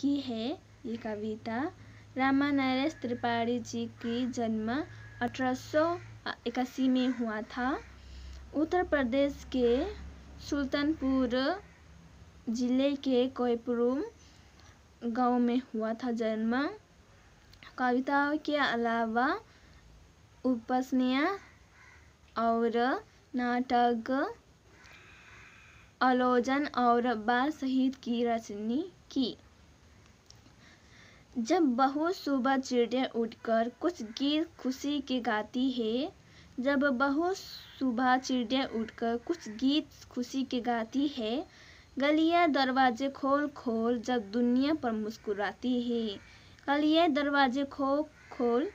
की है ये कविता रामानारायण त्रिपाठी जी की जन्म अठारह में हुआ था उत्तर प्रदेश के सुल्तानपुर जिले के कोयपुरुम गांव में हुआ था जन्म कविताओं के अलावा उपसनिया और नाटक आलोचन और बाल सहित की रचनी की जब बहू सुबह चिड़िया उठकर कुछ गीत खुशी के गाती है जब बहू सुबह चिड़िया उठकर कुछ गीत खुशी के गाती है गलियां दरवाजे खोल खोल जब दुनिया पर मुस्कुराती है गलियां दरवाजे खोल खोल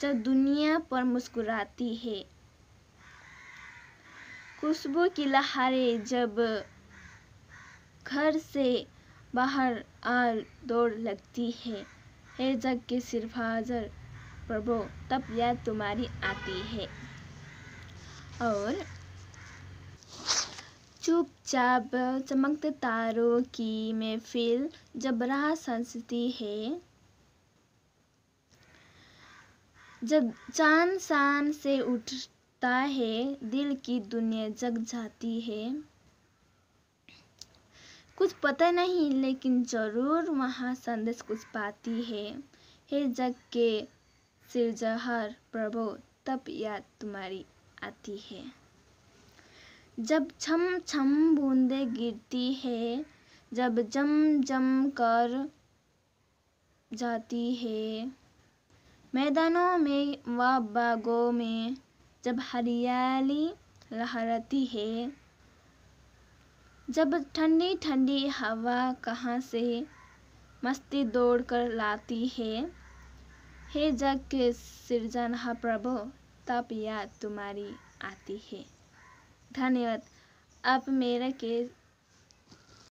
जब दुनिया पर मुस्कुराती है खुशबू की लहरें जब घर से बाहर आ दौड़ लगती है है जग के सिर्फ हाजर प्रभो तब याद तुम्हारी आती है और चुपचाप चमकते तारों की महफिल जब राह सजती है जब चांद शान से उठता है दिल की दुनिया जग जाती है कुछ पता नहीं लेकिन ज़रूर वहाँ संदेश कुछ पाती है हे जग के सिरजहर प्रभु तब याद तुम्हारी आती है जब छम छम बूंदे गिरती है जब जम जम कर जाती है मैदानों में व बागों में जब हरियाली लहराती है जब ठंडी ठंडी हवा कहाँ से मस्ती दौड़ कर लाती है हे जग के सृजन हा प्रभु तब याद तुम्हारी आती है धन्यवाद आप मेरे के